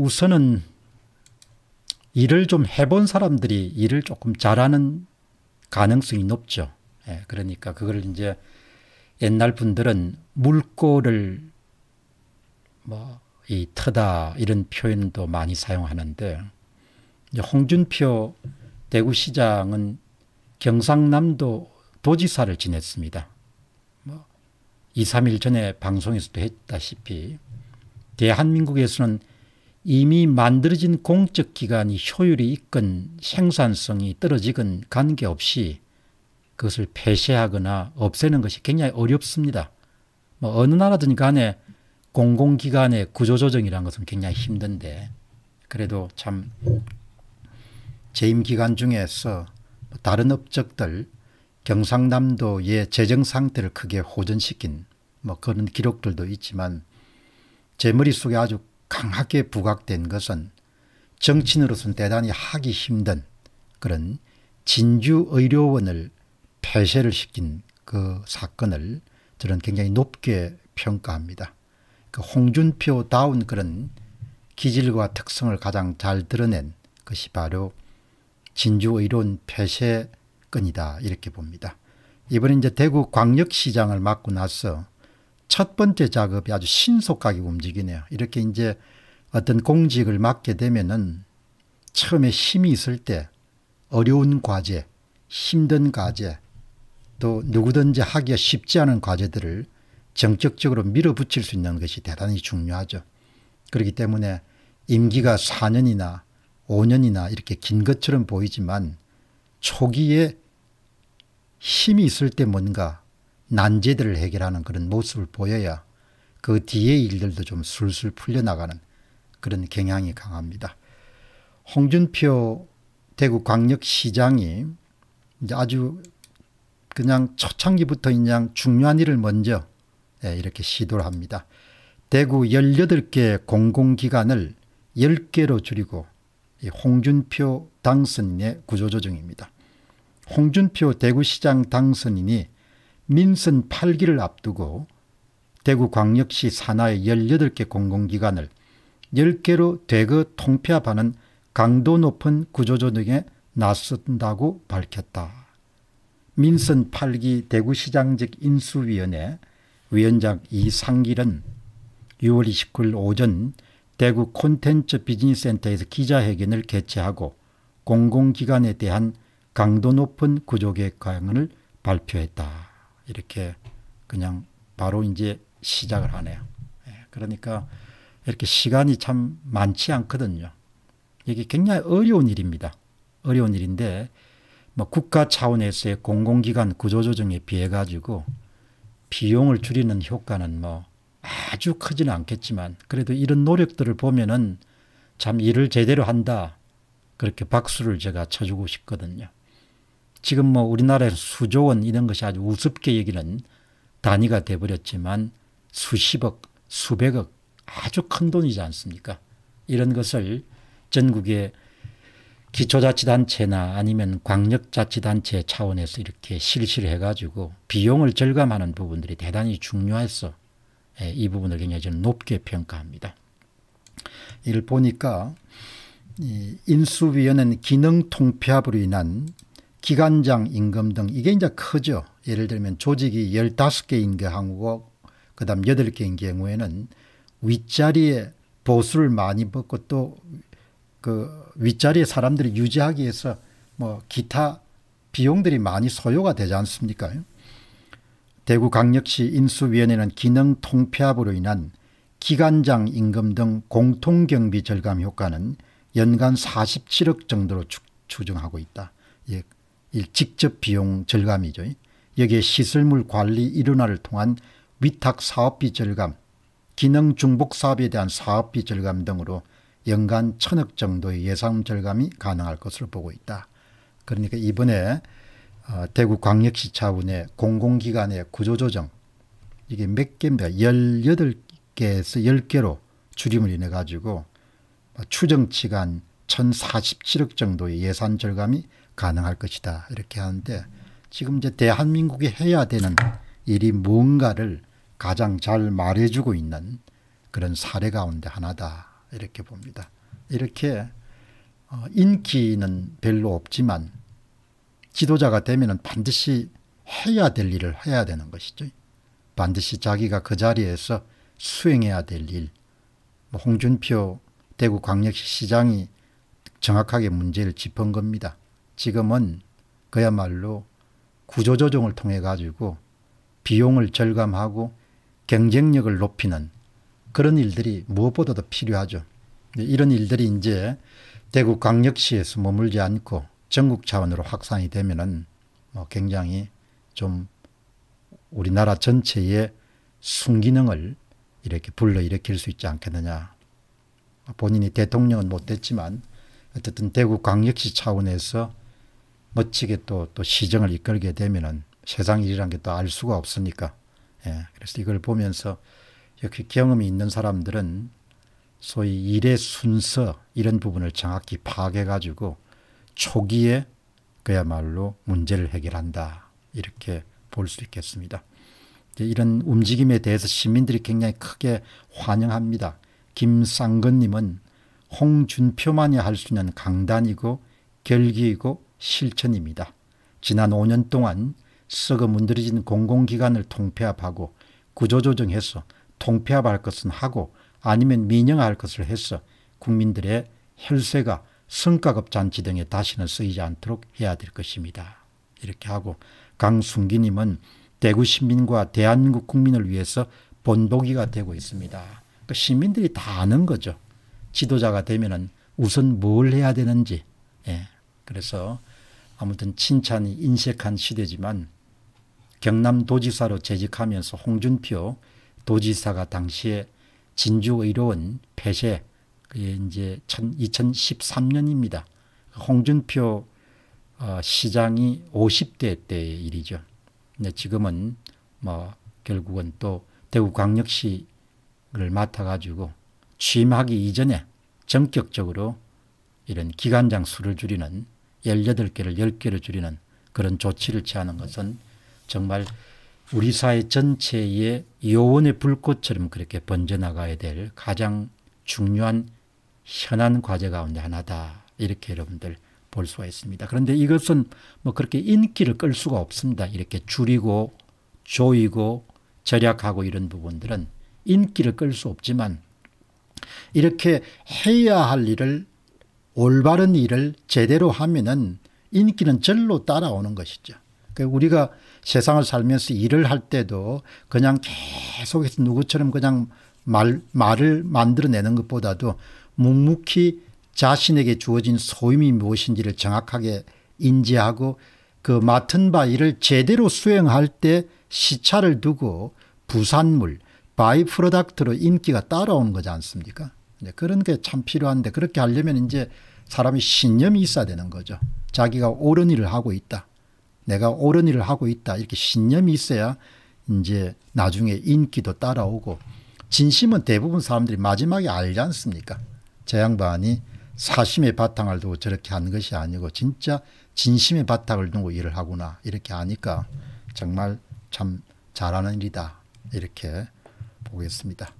우선은 일을 좀 해본 사람들이 일을 조금 잘하는 가능성이 높죠. 예, 그러니까 그걸 이제 옛날 분들은 물꼬를 뭐 이 터다 이런 표현도 많이 사용하는데 홍준표 대구시장은 경상남도 도지사를 지냈습니다. 뭐 2, 3일 전에 방송에서도 했다시피 대한민국에서는 이미 만들어진 공적 기관이 효율이 있건 생산성이 떨어지건 관계없이 그것을 폐쇄하거나 없애는 것이 굉장히 어렵습니다. 뭐 어느 나라든 간에 공공기관의 구조조정이라는 것은 굉장히 힘든데 그래도 참 재임 기간 중에서 다른 업적들 경상남도의 재정 상태를 크게 호전시킨 뭐 그런 기록들도 있지만 제 머릿속에 아주 강하게 부각된 것은 정치인으로서는 대단히 하기 힘든 그런 진주의료원을 폐쇄를 시킨 그 사건을 저는 굉장히 높게 평가합니다. 그 홍준표다운 그런 기질과 특성을 가장 잘 드러낸 것이 바로 진주의료원 폐쇄건이다 이렇게 봅니다. 이번에 이제 대구 광역시장을 맡고 나서 첫 번째 작업이 아주 신속하게 움직이네요. 이렇게 이제 어떤 공직을 맡게 되면은 처음에 힘이 있을 때 어려운 과제, 힘든 과제, 또 누구든지 하기가 쉽지 않은 과제들을 정적적으로 밀어붙일 수 있는 것이 대단히 중요하죠. 그렇기 때문에 임기가 4년이나 5년이나 이렇게 긴 것처럼 보이지만 초기에 힘이 있을 때 뭔가 난제들을 해결하는 그런 모습을 보여야 그 뒤에 일들도 좀 술술 풀려나가는 그런 경향이 강합니다. 홍준표 대구 광역시장이 이제 아주 그냥 초창기부터 인양 중요한 일을 먼저 예, 이렇게 시도를 합니다. 대구 18개 공공기관을 10개로 줄이고 홍준표 당선인의 구조조정입니다. 홍준표 대구시장 당선인이 민선 8기를 앞두고 대구광역시 산하의 18개 공공기관을 10개로 대거 통폐합하는 강도 높은 구조조정에 나선다고 밝혔다. 민선 8기 대구시장직 인수위원회 위원장 이상길은 6월 29일 오전 대구 콘텐츠 비즈니스센터에서 기자회견을 개최하고 공공기관에 대한 강도 높은 구조개혁 강을 발표했다. 이렇게 그냥 바로 이제 시작을 하네요. 예, 그러니까 이렇게 시간이 참 많지 않거든요. 이게 굉장히 어려운 일입니다. 어려운 일인데 뭐 국가 차원에서의 공공기관 구조조정에 비해 가지고 비용을 줄이는 효과는 뭐 아주 크지는 않겠지만 그래도 이런 노력들을 보면은 참 일을 제대로 한다 그렇게 박수를 제가 쳐주고 싶거든요. 지금 뭐 우리나라에서 수조원 이런 것이 아주 우습게 여기는 단위가 돼버렸지만 수십억, 수백억 아주 큰 돈이지 않습니까? 이런 것을 전국의 기초자치단체나 아니면 광역자치단체 차원에서 이렇게 실시해가지고 비용을 절감하는 부분들이 대단히 중요해서 예, 이 부분을 굉장히 저는 높게 평가합니다. 이를 보니까 인수위원회는 기능통폐합으로 인한 기관장 임금 등 이게 이제 크죠. 예를 들면 조직이 15개인 경우고 그다음 8개인 경우에는 윗자리에 보수를 많이 벗고 또 그 윗자리에 사람들이 유지하기 위해서 뭐 기타 비용들이 많이 소요가 되지 않습니까? 대구광역시 인수위원회는 기능 통폐합으로 인한 기간장 임금 등 공통경비 절감 효과는 연간 47억 정도로 추, 정하고 있다. 예, 직접 비용 절감이죠. 여기에 시설물 관리 일원화를 통한 위탁 사업비 절감, 기능 중복 사업에 대한 사업비 절감 등으로 연간 천억 정도의 예산 절감이 가능할 것으로 보고 있다. 그러니까 이번에 어, 대구 광역시 차원의 공공기관의 구조조정 이게 몇 개입니다. 18개에서 10개로 줄임을 인해 가지고 추정치가 1047억 정도의 예산 절감이 가능할 것이다 이렇게 하는데 지금 이제 대한민국이 해야 되는 일이 뭔가를 가장 잘 말해주고 있는 그런 사례 가운데 하나다 이렇게 봅니다. 이렇게 어, 인기는 별로 없지만 지도자가 되면 반드시 해야 될 일을 해야 되는 것이죠. 반드시 자기가 그 자리에서 수행해야 될 일. 뭐 홍준표 대구 광역시장이 정확하게 문제를 짚은 겁니다. 지금은 그야말로 구조조정을 통해 가지고 비용을 절감하고 경쟁력을 높이는 그런 일들이 무엇보다도 필요하죠. 이런 일들이 이제 대구 광역시에서 머물지 않고 전국 차원으로 확산이 되면은 뭐 굉장히 좀 우리나라 전체의 순기능을 이렇게 불러일으킬 수 있지 않겠느냐. 본인이 대통령은 못됐지만 어쨌든 대구 광역시 차원에서 멋지게 또, 또 시정을 이끌게 되면은 세상 일이란 게또 알 수가 없으니까. 예. 그래서 이걸 보면서 역시 경험이 있는 사람들은 소위 일의 순서 이런 부분을 정확히 파악해가지고 초기에 그야말로 문제를 해결한다. 이렇게 볼 수 있겠습니다. 이런 움직임에 대해서 시민들이 굉장히 크게 환영합니다. 김상근님은 홍준표만이 할 수 있는 강단이고 결기이고 실천입니다. 지난 5년 동안 썩어 문드러진 공공기관을 통폐합하고 구조조정해서 통폐합할 것은 하고 아니면 민영화할 것을 해서 국민들의 혈세가 성과급 잔치 등에 다시는 쓰이지 않도록 해야 될 것입니다. 이렇게 하고 강순기님은 대구 시민과 대한민국 국민을 위해서 본보기가 되고 있습니다. 그 시민들이 다 아는 거죠. 지도자가 되면 우선 뭘 해야 되는지. 예. 그래서 아무튼 칭찬이 인색한 시대지만 경남도지사로 재직하면서 홍준표 도지사가 당시에 진주의료원 폐쇄 그게 이제 2013년입니다. 홍준표 어, 시장이 50대 때의 일이죠. 근데 지금은 뭐 결국은 또 대구광역시를 맡아가지고 취임하기 이전에 전격적으로 이런 기관장 수를 줄이는 18개를 10개로 줄이는 그런 조치를 취하는 것은 정말 우리 사회 전체의 요원의 불꽃처럼 그렇게 번져나가야 될 가장 중요한 현안 과제 가운데 하나다. 이렇게 여러분들 볼 수가 있습니다. 그런데 이것은 뭐 그렇게 인기를 끌 수가 없습니다. 이렇게 줄이고 조이고 절약하고 이런 부분들은 인기를 끌 수 없지만 이렇게 해야 할 일을 올바른 일을 제대로 하면은 인기는 절로 따라오는 것이죠. 그러니까 우리가 세상을 살면서 일을 할 때도 그냥 계속해서 누구처럼 그냥 말, 말을 만들어내는 것보다도 묵묵히 자신에게 주어진 소임이 무엇인지를 정확하게 인지하고 그 맡은 바 일을 제대로 수행할 때 시차를 두고 부산물, 바이프로덕트로 인기가 따라오는 거지 않습니까? 네, 그런 게 참 필요한데 그렇게 하려면 이제 사람이 신념이 있어야 되는 거죠. 자기가 옳은 일을 하고 있다. 내가 옳은 일을 하고 있다. 이렇게 신념이 있어야 이제 나중에 인기도 따라오고 진심은 대부분 사람들이 마지막에 알지 않습니까? 제 양반이 사심의 바탕을 두고 저렇게 하는 것이 아니고 진짜 진심의 바탕을 두고 일을 하구나 이렇게 아니까 정말 참 잘하는 일이다 이렇게 보겠습니다.